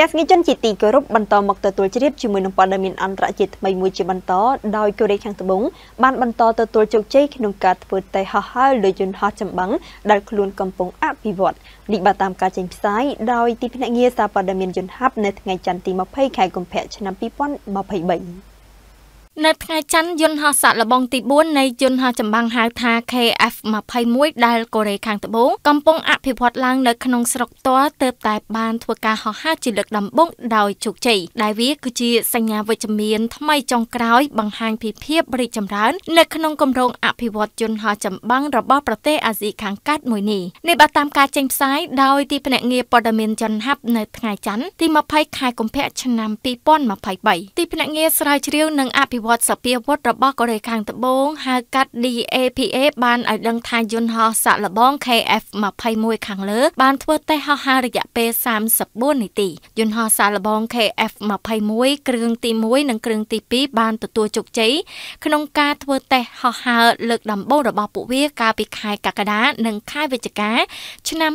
ទស្សនិកជនជាទីគោរពបន្តមកទទួលជ្រាបជាមួយនឹងព័ត៌មានអន្តរជាតិថ្មីមួយជាបន្តដោយកូរ៉េខាងត្បូងបានបន្តទទួលជោគជ័យក្នុងការធ្វើតេស្តហោះហើរលើយន្តហោះចម្បាំងដែលខ្លួនកំពុងអភិវឌ្ឍនេះបើតាមការចេញផ្សាយដោយទីភ្នាក់ងារសារព័ត៌មានយន្តហោះនៅថ្ងៃច័ន្ទទី20ខែកុម្ភៈឆ្នាំ2023នៅថ្ងៃច័ន្ទយន្តហោះសាក់លបងទី4នៃយន្តហោះចម្បាំងហៅថា KF21 ដែលកូរ៉េខាងត្បូងកំពុងអភិវឌ្ឍឡើងនៅក្នុងស្រុកផ្ទាល់ទើបតែបានធ្វើការហោះហើរជាលើកដំបូងដោយជោគជ័យដែលវាគឺជាសញ្ញាវិជ្ជមានថ្មីចុងក្រោយបង្ហាញពីភាពរីកចម្រើននៅក្នុងគម្រោងអភិវឌ្ឍយន្តហោះចម្បាំងរបស់ប្រទេសអាស៊ីខាងកើតមួយនេះនេះបាទតាមការចេញផ្សាយដោយទីភ្នាក់ងារព័ត៌មានយន្តហាប់នៅថ្ងៃច័ន្ទទី20ខែកុម្ភៈឆ្នាំ2023ទីភ្នាក់ងារស្រាវជ្រាវនិងអភិវឌ្ឍវត្តសភាវត្តរបស់កូរ៉េខាងត្បូងហៅកាត់ DAPA បានឲ្យដឹងថាយន្តហោះសាក់លបង KF21 ខាងលើបានធ្វើតេស្តហោះហើររយៈពេល34នាទីយន្តហោះសាក់លបង KF21 គ្រឿងទី1និងគ្រឿងទី2បានទទួលជោគជ័យក្នុង ការធ្វើតេស្តហោះហើរលើកដំបូងរបស់ពួកវាកាលពីខែកក្កដា និងខែវិច្ឆិកាឆ្នាំ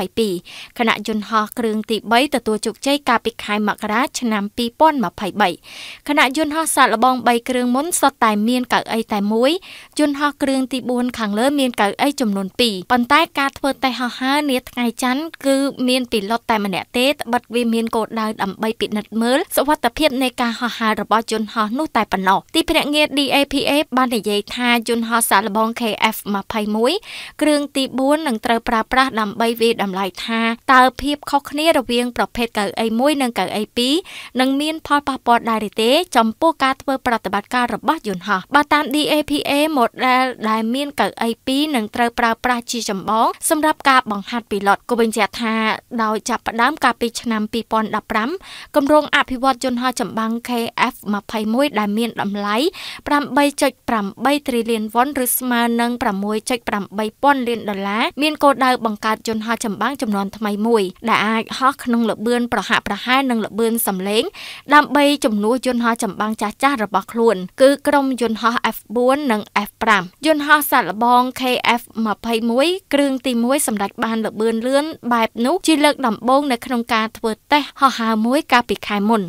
2022ខណៈយន្តហោះគ្រឿងទី3ទទួលជោគជ័យកាលពីខែមករា ឆ្នាំ2023ខណៈយន្តហោះសាក់លបង3គ្រឿងមុនសុទ្ធតែមានកៅអីតែមួយជនហោះគ្រឿងទី4ខាងលើមានកៅអីចំនួន2ប៉ុន្តែការធ្វើតេស្តហោះហើរនាថ្ងៃច័ន្ទគឺមានពីឡុតតែម្នាក់ទេត្បិតវាមានគោលដៅដើម្បីពិនិត្យមើលសុវត្ថិភាពនៃការហោះហើររបស់ជនហោះនោះតែប៉ុណ្ណោះទីភ្នាក់ងារ DAPA បាននិយាយថាជនហោះសាកល្បង KF21 គ្រឿងទី4នឹងត្រូវប្រើប្រាស់ដើម្បីវាយតម្លៃថាតើភាពខុសគ្នារវាង ប្រភេទកៅអី1និងកៅអី2នឹងមាន ផលប៉ះពាល់ដែរឬទេចំពោះការធ្វើធ្វើប្រតិបត្តិការរបស់យន្តហោះបើតាម DAPA model ដែលមានកៅអី2នឹងត្រូវប្រើប្រាស់ជាចម្បងសម្រាប់ការបង្ហាត់ពីឡុតក៏បញ្ជាក់ថាដោយចាប់ផ្ដើមកាលពីឆ្នាំ2015គម្រោងអភិវឌ្ឍយន្តហោះចម្បាំង KF21 ដែលមានតម្លៃ8.8ត្រីលានវ៉ុនឬស្មើនឹង6.8ពាន់លានដុល្លារមានគោលដៅបង្កើតយន្តហោះចម្បាំងចំនួនថ្មីមួយដែលអាចហោះក្នុងល្បឿនប្រហាក់ប្រហែលនឹងល្បឿនសម្លេងដើម្បីជំនួសយន្តហោះចម្បាំងចាស់ៗសរបស់ខ្លួនគឺក្រុមយន្តហោះ F4 និង F5 យន្តហោះសាក់លបង KF21 គ្រឿងទី1សម្ដេចបានលបឿនលឿនបែបនោះជាលើកដំបូងនៅក្នុងការធ្វើតេស្តហោះហើរមួយកាលពីខែមុន